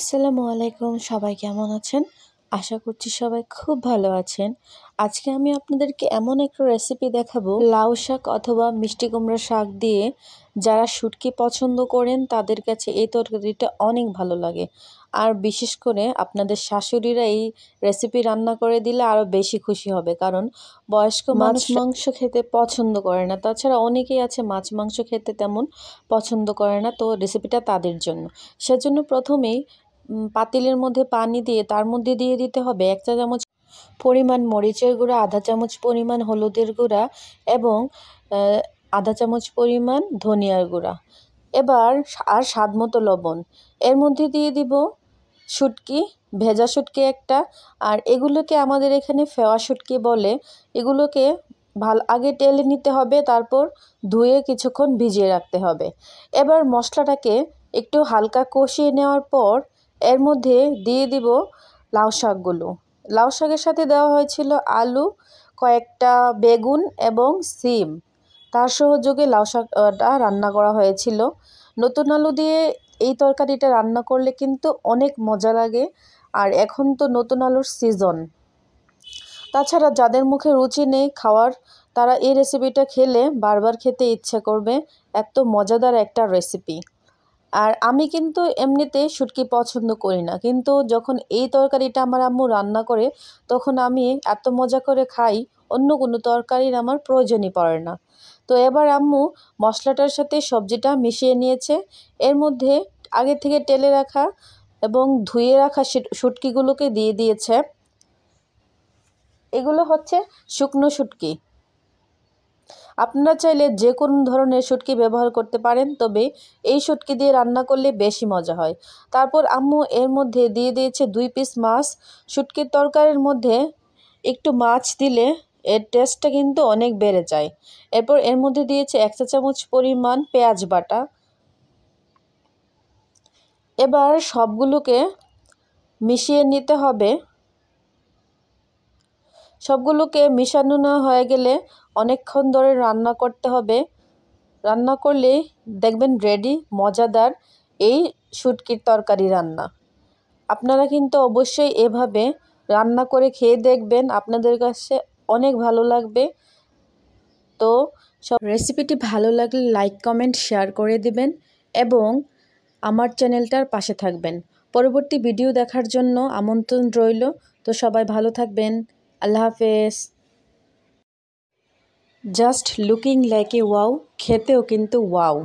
আসসালামু আলাইকুম সবাই কেমন আছেন আশা করছি সবাই খুব ভালো আছেন আজকে আমি আপনাদেরকে এমন একটা রেসিপি দেখাবো লাউ শাক অথবা মিষ্টি কুমড়া শাক দিয়ে যারা শুটকি পছন্দ করেন তাদের কাছে এই তরকারিটা অনেক ভালো লাগে আর বিশেষ করে আপনাদের শাশুড়িরা এই রেসিপি রান্না করে দিলে আরও বেশি খুশি হবে কারণ বয়স্ক মাছ মাংস খেতে পছন্দ করে না তাছাড়া অনেকেই আছে মাছ মাংস খেতে তেমন পছন্দ করে না তো রেসিপিটা তাদের জন্য সেজন্য প্রথমেই পাতিলের মধ্যে পানি দিয়ে তার মধ্যে দিয়ে দিতে হবে এক চা চামচ পরিমাণ মরিচের গুঁড়া আধা চামচ পরিমাণ হলুদের গুঁড়া এবং আধা চামচ পরিমাণ ধনিয়ার গুঁড়া এবার আর স্বাদ মতো লবণ এর মধ্যে দিয়ে দিব শুটকি ভেজা শুটকি একটা আর এগুলোকে আমাদের এখানে ফেওয়া শুটকি বলে এগুলোকে ভাল আগে টেলে নিতে হবে তারপর ধুয়ে কিছুক্ষণ ভিজিয়ে রাখতে হবে এবার মশলাটাকে একটু হালকা কষিয়ে নেওয়ার পর এর মধ্যে দিয়ে দিব লাউ শাকগুলো লাউ শাকের সাথে দেওয়া হয়েছিল আলু কয়েকটা বেগুন এবং সিম তার সহযোগে লাউ শাকটা রান্না করা হয়েছিল নতুন আলু দিয়ে এই তরকারিটা রান্না করলে কিন্তু অনেক মজা লাগে আর এখন তো নতুন আলুর সিজন তাছাড়া যাদের মুখে রুচি নেই খাওয়ার তারা এই রেসিপিটা খেলে বারবার খেতে ইচ্ছা করবে এত মজাদার একটা রেসিপি আর আমি কিন্তু এমনিতে শুটকি পছন্দ করি না কিন্তু যখন এই তরকারিটা আমার আম্মু রান্না করে তখন আমি এত মজা করে খাই অন্য কোনো তরকারির আমার প্রয়োজনই পড়ে না তো এবার আম্মু মশলাটার সাথে সবজিটা মিশিয়ে নিয়েছে এর মধ্যে আগে থেকে টেলে রাখা এবং ধুয়ে রাখা শুটকিগুলোকে দিয়ে দিয়েছে এগুলো হচ্ছে শুকনো শুটকি আপনারা চাইলে যে কোনো ধরনের শুটকি ব্যবহার করতে পারেন তবে এই শুটকি দিয়ে রান্না করলে বেশি মজা হয় তারপর আম্মু এর মধ্যে দিয়ে দিয়েছে দুই পিস মাছ শুটকির তরকারির মধ্যে একটু মাছ দিলে এর টেস্টটা কিন্তু অনেক বেড়ে যায় এরপর এর মধ্যে দিয়েছে এক চা চামচ পরিমাণ পেঁয়াজ বাটা এবার সবগুলোকে মিশিয়ে নিতে হবে সবগুলোকে মিশানো না হয়ে গেলে অনেকক্ষণ ধরে রান্না করতে হবে রান্না করলে দেখবেন রেডি মজাদার এই শুটকির তরকারি রান্না আপনারা কিন্তু অবশ্যই এভাবে রান্না করে খেয়ে দেখবেন আপনাদের কাছে অনেক ভালো লাগবে তো সব রেসিপিটি ভালো লাগলে লাইক কমেন্ট শেয়ার করে দিবেন এবং আমার চ্যানেলটার পাশে থাকবেন পরবর্তী ভিডিও দেখার জন্য আমন্ত্রণ রইল তো সবাই ভালো থাকবেন अल्लाह हाफिज़ जस्ट लुकिंग लाइक ए खेते हो किंतु वाओ